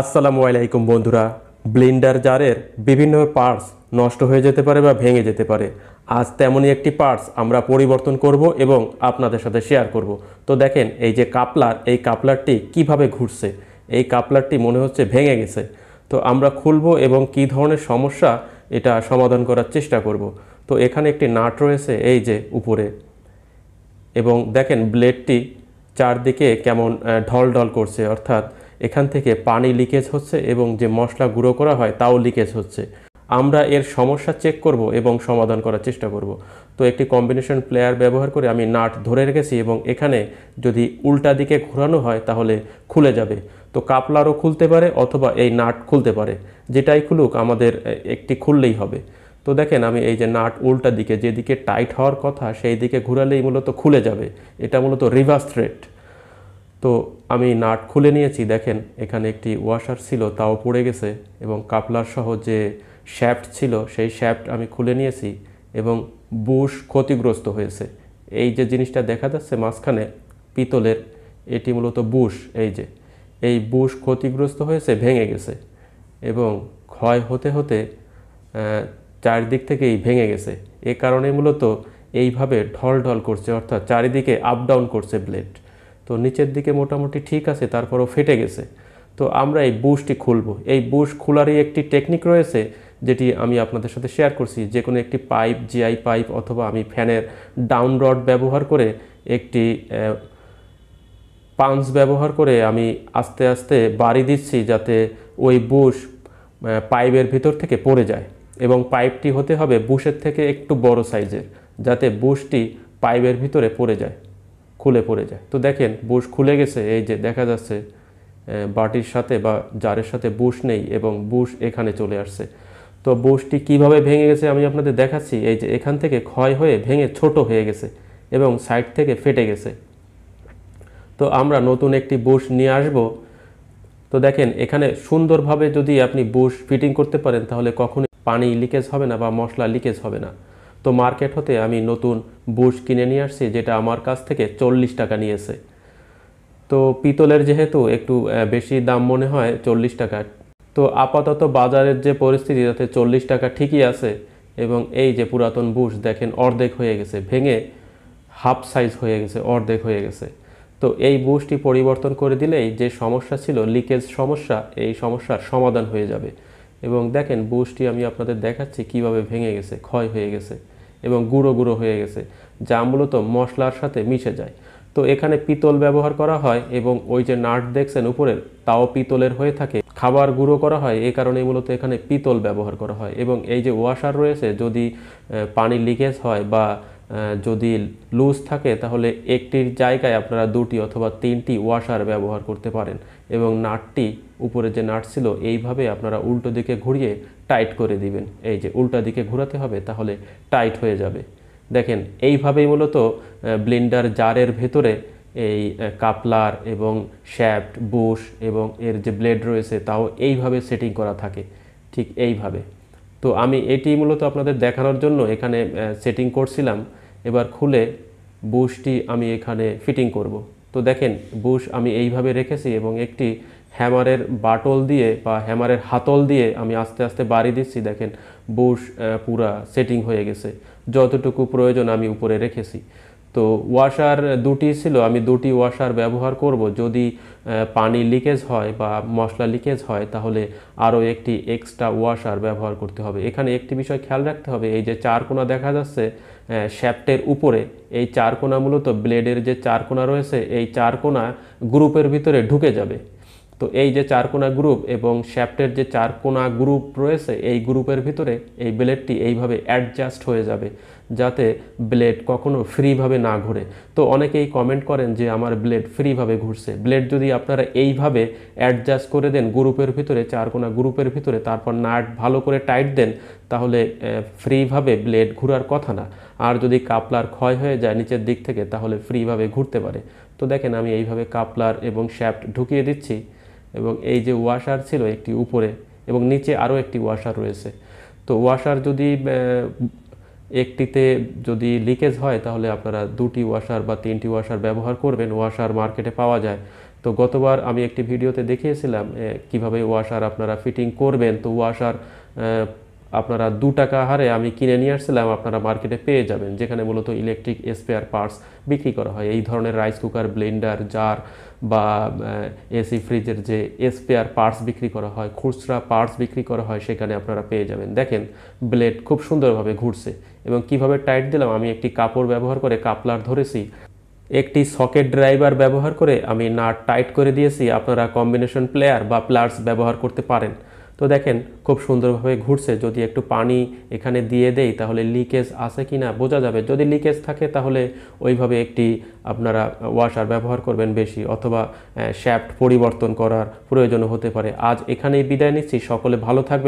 আসসালামু আলাইকুম বন্ধুরা ব্লিন্ডার জারের বিভিন্ন পার্টস নষ্ট হয়ে যেতে পারে বা ভেঙে যেতে পারে আজ তেমনই একটি পার্টস আমরা পরিবর্তন করব এবং আপনাদের সাথে শেয়ার করব তো দেখেন এই যে কাপলার এই কাপলারটি কিভাবে ঘুরছে এই কাপলারটি মনে হচ্ছে ভেঙে গেছে তো আমরা খুলব এবং কি ধরনের সমস্যা এটা সমাধান করার চেষ্টা করব তো এখানে একটি নাট রয়েছে এই যে উপরে এবং দেখেন ব্লেডটি চারদিকে কেমন ঢল ঢল করছে অর্থাৎ এখান থেকে পানি লিকেজ হচ্ছে এবং যে মশলা গুঁড়ো করা হয় তাও লিকেজ হচ্ছে আমরা এর সমস্যা চেক করব এবং সমাধান করার চেষ্টা করব তো একটি কম্বিনেশন প্লেয়ার ব্যবহার করে আমি নাট ধরে রেখেছি এবং এখানে যদি উল্টা দিকে ঘোরানো হয় তাহলে খুলে যাবে তো কাপলারও খুলতে পারে অথবা এই নাট খুলতে পারে যেটাই খুলুক আমাদের একটি খুললেই হবে তো দেখেন আমি এই যে নাট উল্টা দিকে যেদিকে টাইট হওয়ার কথা সেই দিকে ঘুরালেই মূলত খুলে যাবে এটা মূলত রিভার্স রেট তো আমি নাট খুলে নিয়েছি দেখেন এখানে একটি ওয়াশার ছিল তাও পড়ে গেছে এবং কাপলার সহ যে শ্যাফ্ট ছিল সেই শ্যাফট আমি খুলে নিয়েছি এবং বুশ ক্ষতিগ্রস্ত হয়েছে এই যে জিনিসটা দেখা যাচ্ছে মাঝখানে পিতলের এটি মূলত বুশ এই যে এই বুশ ক্ষতিগ্রস্ত হয়েছে ভেঙে গেছে এবং ক্ষয় হতে হতে চারিদিক থেকেই ভেঙে গেছে এ কারণে মূলত এইভাবে ঢল ঢল করছে অর্থাৎ চারিদিকে আপ ডাউন করছে ব্লেড তো নিচের দিকে মোটামুটি ঠিক আছে তারপরও ফেটে গেছে তো আমরা এই বুশটি খুলব এই বুশ খোলারই একটি টেকনিক রয়েছে যেটি আমি আপনাদের সাথে শেয়ার করছি যে কোনো একটি পাইপ জিআই পাইপ অথবা আমি ফ্যানের ডাউন রড ব্যবহার করে একটি পাঞ্চ ব্যবহার করে আমি আস্তে আস্তে বাড়ি দিচ্ছি যাতে ওই বুশ পাইপের ভিতর থেকে পড়ে যায় এবং পাইপটি হতে হবে বুশের থেকে একটু বড় সাইজের যাতে বুশটি পাইপের ভিতরে পড়ে যায় খুলে পড়ে যায় তো দেখেন বুশ খুলে গেছে এই যে দেখা যাচ্ছে বাটির সাথে বা জারের সাথে বুশ নেই এবং বুশ এখানে চলে আসছে তো বুশটি কিভাবে ভেঙে গেছে আমি আপনাদের দেখাচ্ছি এই যে এখান থেকে ক্ষয় হয়ে ভেঙে ছোট হয়ে গেছে এবং সাইড থেকে ফেটে গেছে তো আমরা নতুন একটি বুশ নিয়ে আসব তো দেখেন এখানে সুন্দরভাবে যদি আপনি বুশ ফিটিং করতে পারেন তাহলে কখনোই পানি লিকেজ হবে না বা মশলা লিকেজ হবে না তো মার্কেট হতে আমি নতুন বুশ কিনে নিয়ে আসছি যেটা আমার কাছ থেকে চল্লিশ টাকা নিয়েছে তো পিতলের যেহেতু একটু বেশি দাম মনে হয় চল্লিশ টাকা তো আপাতত বাজারের যে পরিস্থিতি তাতে চল্লিশ টাকা ঠিকই আছে এবং এই যে পুরাতন বুশ দেখেন অর্ধেক হয়ে গেছে ভেঙে হাফ সাইজ হয়ে গেছে অর্ধেক হয়ে গেছে তো এই বুশটি পরিবর্তন করে দিলেই যে সমস্যা ছিল লিকেজ সমস্যা এই সমস্যার সমাধান হয়ে যাবে এবং দেখেন বুশটি আমি আপনাদের দেখাচ্ছি কিভাবে ভেঙে গেছে ক্ষয় হয়ে গেছে এবং গুঁড়ো গুঁড়ো হয়ে গেছে যা মূলত মশলার সাথে মিশে যায় তো এখানে পিতল ব্যবহার করা হয় এবং ওই যে নাট দেখছেন উপরের তাও পিতলের হয়ে থাকে খাবার গুঁড়ো করা হয় এ কারণে মূলত এখানে পিতল ব্যবহার করা হয় এবং এই যে ওয়াশার রয়েছে যদি পানি লিকেজ হয় বা যদি লুজ থাকে তাহলে একটির জায়গায় আপনারা দুটি অথবা তিনটি ওয়াশার ব্যবহার করতে পারেন এবং নাটটি উপরে যে নাট ছিল এইভাবে আপনারা উল্টো দিকে ঘুরিয়ে টাইট করে দিবেন এই যে উল্টা দিকে ঘোরাতে হবে তাহলে টাইট হয়ে যাবে দেখেন এইভাবেই মূলত ব্লিন্ডার জারের ভেতরে এই কাপলার এবং শ্যাফট বুশ এবং এর যে ব্লেড রয়েছে তাও এইভাবে সেটিং করা থাকে ঠিক এইভাবে তো আমি এটি মূলত আপনাদের দেখানোর জন্য এখানে সেটিং করছিলাম এবার খুলে বুশটি আমি এখানে ফিটিং করব। তো দেখেন বুশ আমি এইভাবে রেখেছি এবং একটি হ্যামারের বাটল দিয়ে বা হ্যামারের হাতল দিয়ে আমি আস্তে আস্তে বাড়ি দিচ্ছি দেখেন বুশ পুরা সেটিং হয়ে গেছে যতটুকু প্রয়োজন আমি উপরে রেখেছি তো ওয়াশার দুটি ছিল আমি দুটি ওয়াশার ব্যবহার করব যদি পানি লিকেজ হয় বা মশলা লিকেজ হয় তাহলে আরও একটি এক্সট্রা ওয়াশার ব্যবহার করতে হবে এখানে একটি বিষয় খেয়াল রাখতে হবে এই যে চারকোনা দেখা যাচ্ছে শ্যাপ্টের উপরে এই চারকোনা মূলত ব্লেডের যে চারকোনা রয়েছে এই চারকোনা গ্রুপের ভিতরে ঢুকে যাবে তো এই যে চারকোনা গ্রুপ এবং শ্যাফটের যে চারকোনা গ্রুপ রয়েছে এই গ্রুপের ভিতরে এই ব্লেডটি এইভাবে অ্যাডজাস্ট হয়ে যাবে যাতে ব্লেড কখনো ফ্রিভাবে না ঘুরে তো অনেকেই কমেন্ট করেন যে আমার ব্লেড ফ্রিভাবে ঘুরছে ব্লেড যদি আপনারা এইভাবে অ্যাডজাস্ট করে দেন গ্রুপের ভিতরে চারকোনা গ্রুপের ভিতরে তারপর নাট ভালো করে টাইট দেন তাহলে ফ্রিভাবে ব্লেড ঘুরার কথা না আর যদি কাপলার ক্ষয় হয়ে যায় নিচের দিক থেকে তাহলে ফ্রিভাবে ঘুরতে পারে তো দেখেন আমি এইভাবে কাপলার এবং শ্যাফট ঢুকিয়ে দিচ্ছি এবং এই যে ওয়াশার ছিল একটি উপরে এবং নিচে আরও একটি ওয়াশার রয়েছে তো ওয়াশার যদি একটিতে যদি লিকেজ হয় তাহলে আপনারা দুটি ওয়াশার বা তিনটি ওয়াশার ব্যবহার করবেন ওয়াশার মার্কেটে পাওয়া যায় তো গতবার আমি একটি ভিডিওতে দেখিয়েছিলাম কিভাবে ওয়াশার আপনারা ফিটিং করবেন তো ওয়াশার আপনারা দু টাকা হারে আমি কিনে নিয়ে আসছিলাম আপনারা মার্কেটে পেয়ে যাবেন যেখানে মূলত ইলেকট্রিক স্পেয়ার পার্টস বিক্রি করা হয় এই ধরনের রাইস কুকার ব্লেন্ডার জার বা এসি ফ্রিজের যে স্পেয়ার পার্টস বিক্রি করা হয় খুচরা পার্টস বিক্রি করা হয় সেখানে আপনারা পেয়ে যাবেন দেখেন ব্লেড খুব সুন্দরভাবে ঘুরছে এবং কিভাবে টাইট দিলাম আমি একটি কাপড় ব্যবহার করে কাপলার ধরেছি একটি সকেট ড্রাইভার ব্যবহার করে আমি নাট টাইট করে দিয়েছি আপনারা কম্বিনেশন প্লেয়ার বা প্লার্স ব্যবহার করতে পারেন তো দেখেন খুব সুন্দরভাবে ঘুরছে যদি একটু পানি এখানে দিয়ে দেই তাহলে লিকেজ আছে কি না বোঝা যাবে যদি লিকেজ থাকে তাহলে ওইভাবে একটি আপনারা ওয়াশার ব্যবহার করবেন বেশি অথবা শ্যাফট পরিবর্তন করার প্রয়োজন হতে পারে আজ এখানেই বিদায় নিচ্ছি সকলে ভালো থাকবে